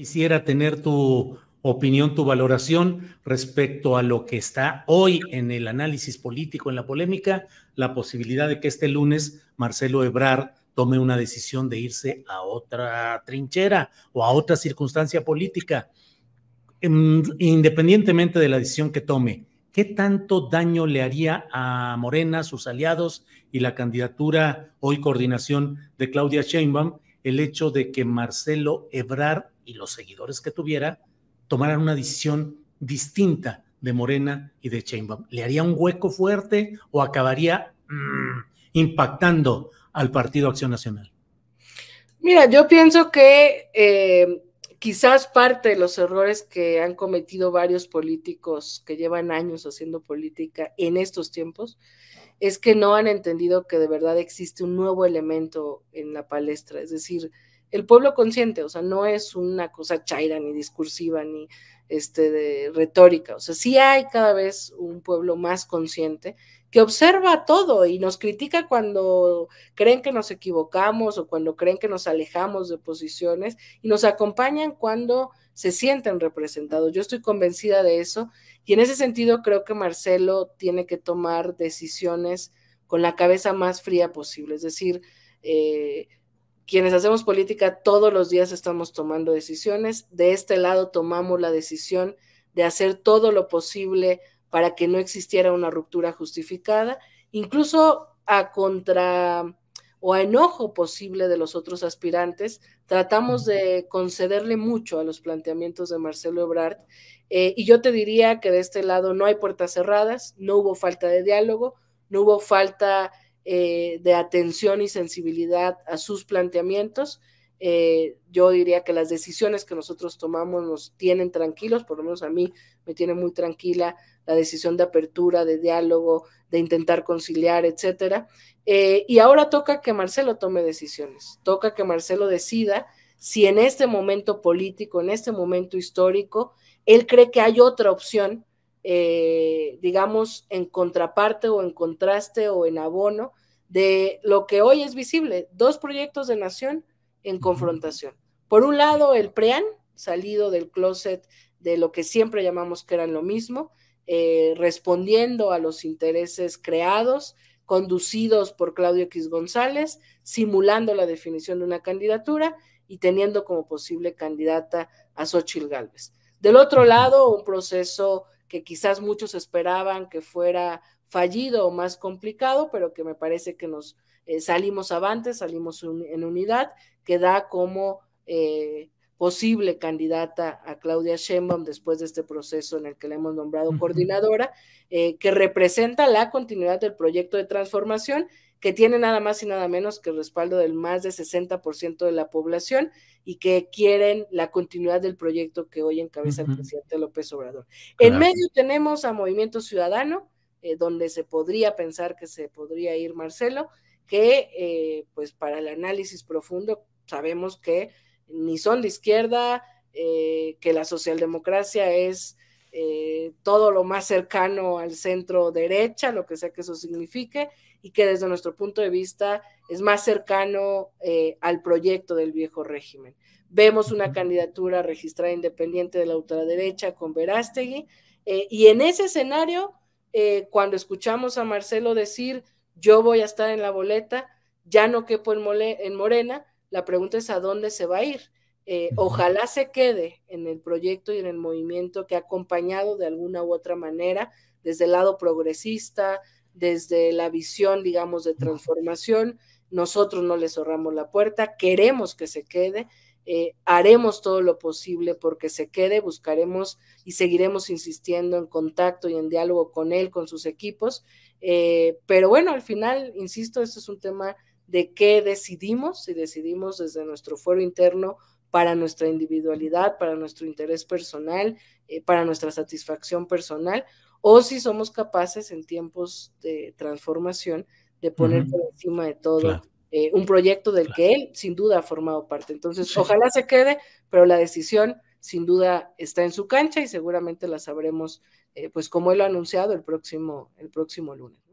Quisiera tener tu opinión, tu valoración respecto a lo que está hoy en el análisis político, en la polémica, la posibilidad de que este lunes Marcelo Ebrard tome una decisión de irse a otra trinchera o a otra circunstancia política. Em, independientemente de la decisión que tome, ¿qué tanto daño le haría a Morena, sus aliados y la candidatura, hoy coordinación de Claudia Sheinbaum, el hecho de que Marcelo Ebrard y los seguidores que tuviera tomaran una decisión distinta de Morena y de Chainbaum. ¿Le haría un hueco fuerte o acabaría mm, impactando al Partido Acción Nacional? Mira, yo pienso que eh, quizás parte de los errores que han cometido varios políticos que llevan años haciendo política en estos tiempos es que no han entendido que de verdad existe un nuevo elemento en la palestra, es decir, el pueblo consciente, o sea, no es una cosa chaira ni discursiva ni este, de retórica, o sea, sí hay cada vez un pueblo más consciente que observa todo y nos critica cuando creen que nos equivocamos o cuando creen que nos alejamos de posiciones y nos acompañan cuando se sienten representados. Yo estoy convencida de eso y en ese sentido creo que Marcelo tiene que tomar decisiones con la cabeza más fría posible, es decir, eh, quienes hacemos política todos los días estamos tomando decisiones. De este lado tomamos la decisión de hacer todo lo posible para que no existiera una ruptura justificada, incluso a contra o a enojo posible de los otros aspirantes, tratamos de concederle mucho a los planteamientos de Marcelo Ebrard. Eh, y yo te diría que de este lado no hay puertas cerradas, no hubo falta de diálogo, no hubo falta eh, de atención y sensibilidad a sus planteamientos. Eh, yo diría que las decisiones que nosotros tomamos nos tienen tranquilos, por lo menos a mí me tiene muy tranquila la decisión de apertura, de diálogo, de intentar conciliar, etcétera. Eh, y ahora toca que Marcelo tome decisiones, toca que Marcelo decida si en este momento político, en este momento histórico, él cree que hay otra opción eh, digamos, en contraparte o en contraste o en abono de lo que hoy es visible, dos proyectos de nación en confrontación. Por un lado, el PREAN, salido del closet de lo que siempre llamamos que eran lo mismo, eh, respondiendo a los intereses creados, conducidos por Claudio X González, simulando la definición de una candidatura y teniendo como posible candidata a Xochitl Gálvez. Del otro lado, un proceso que quizás muchos esperaban que fuera fallido o más complicado, pero que me parece que nos eh, salimos avante, salimos en unidad, que da como eh, posible candidata a Claudia Sheinbaum después de este proceso en el que la hemos nombrado coordinadora, eh, que representa la continuidad del proyecto de transformación que tiene nada más y nada menos que el respaldo del más de 60% de la población y que quieren la continuidad del proyecto que hoy encabeza el presidente López Obrador. En medio tenemos a Movimiento Ciudadano, eh, donde se podría pensar que se podría ir Marcelo, que eh, pues para el análisis profundo sabemos que ni son de izquierda, eh, que la socialdemocracia es eh, todo lo más cercano al centro derecha, lo que sea que eso signifique, y que desde nuestro punto de vista es más cercano eh, al proyecto del viejo régimen. Vemos una candidatura registrada independiente de la ultraderecha con Verástegui, y en ese escenario, cuando escuchamos a Marcelo decir, yo voy a estar en la boleta, ya no quepo en Morena, la pregunta es a dónde se va a ir. Eh, ojalá se quede en el proyecto y en el movimiento que ha acompañado de alguna u otra manera, desde el lado progresista, desde la visión, digamos, de transformación. Nosotros no le cerramos la puerta, queremos que se quede, eh, haremos todo lo posible porque se quede, buscaremos y seguiremos insistiendo en contacto y en diálogo con él, con sus equipos. Eh, pero bueno, al final, insisto, esto es un tema de qué decidimos, si decidimos desde nuestro fuero interno para nuestra individualidad, para nuestro interés personal, eh, para nuestra satisfacción personal, o si somos capaces en tiempos de transformación de poner por encima de todo eh, un proyecto del que él sin duda ha formado parte. Entonces, ojalá se quede, pero la decisión sin duda está en su cancha y seguramente la sabremos, eh, pues como él lo ha anunciado, el próximo, el próximo lunes.